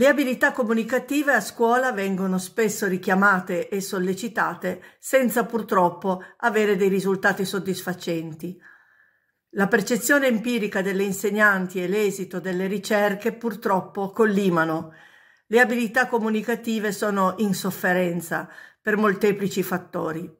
Le abilità comunicative a scuola vengono spesso richiamate e sollecitate senza purtroppo avere dei risultati soddisfacenti. La percezione empirica delle insegnanti e l'esito delle ricerche purtroppo collimano. Le abilità comunicative sono in sofferenza per molteplici fattori.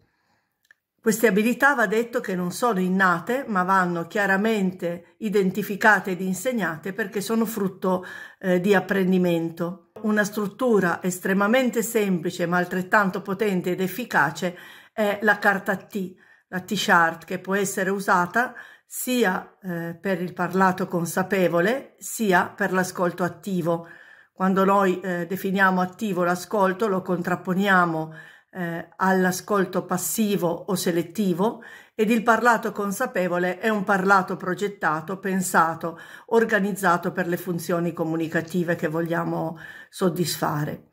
Queste abilità va detto che non sono innate, ma vanno chiaramente identificate ed insegnate perché sono frutto eh, di apprendimento. Una struttura estremamente semplice ma altrettanto potente ed efficace è la carta T, la T-shirt, che può essere usata sia eh, per il parlato consapevole sia per l'ascolto attivo. Quando noi eh, definiamo attivo l'ascolto lo contrapponiamo eh, all'ascolto passivo o selettivo ed il parlato consapevole è un parlato progettato, pensato, organizzato per le funzioni comunicative che vogliamo soddisfare.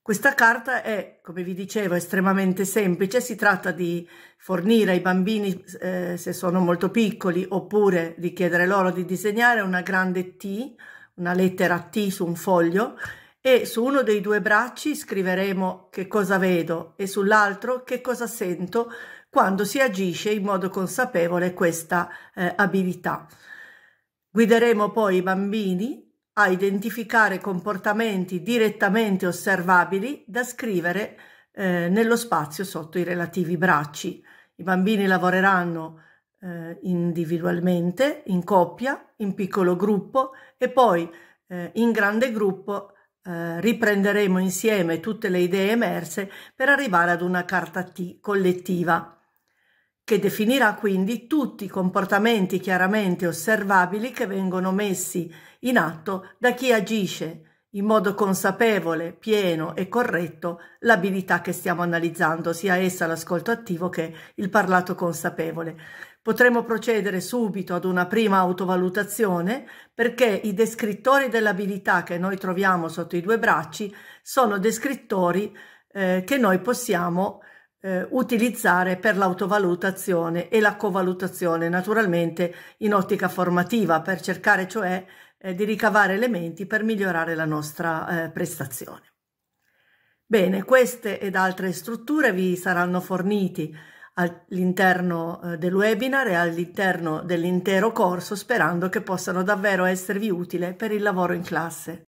Questa carta è, come vi dicevo, estremamente semplice, si tratta di fornire ai bambini, eh, se sono molto piccoli, oppure di chiedere loro di disegnare una grande T, una lettera T su un foglio e su uno dei due bracci scriveremo che cosa vedo e sull'altro che cosa sento quando si agisce in modo consapevole questa eh, abilità. Guideremo poi i bambini a identificare comportamenti direttamente osservabili da scrivere eh, nello spazio sotto i relativi bracci. I bambini lavoreranno eh, individualmente, in coppia, in piccolo gruppo e poi eh, in grande gruppo eh, riprenderemo insieme tutte le idee emerse per arrivare ad una carta T collettiva che definirà quindi tutti i comportamenti chiaramente osservabili che vengono messi in atto da chi agisce in modo consapevole, pieno e corretto l'abilità che stiamo analizzando, sia essa l'ascolto attivo che il parlato consapevole. Potremmo procedere subito ad una prima autovalutazione perché i descrittori dell'abilità che noi troviamo sotto i due bracci sono descrittori eh, che noi possiamo eh, utilizzare per l'autovalutazione e la covalutazione, naturalmente in ottica formativa, per cercare cioè eh, di ricavare elementi per migliorare la nostra eh, prestazione. Bene, queste ed altre strutture vi saranno forniti all'interno eh, del webinar e all'interno dell'intero corso sperando che possano davvero esservi utile per il lavoro in classe.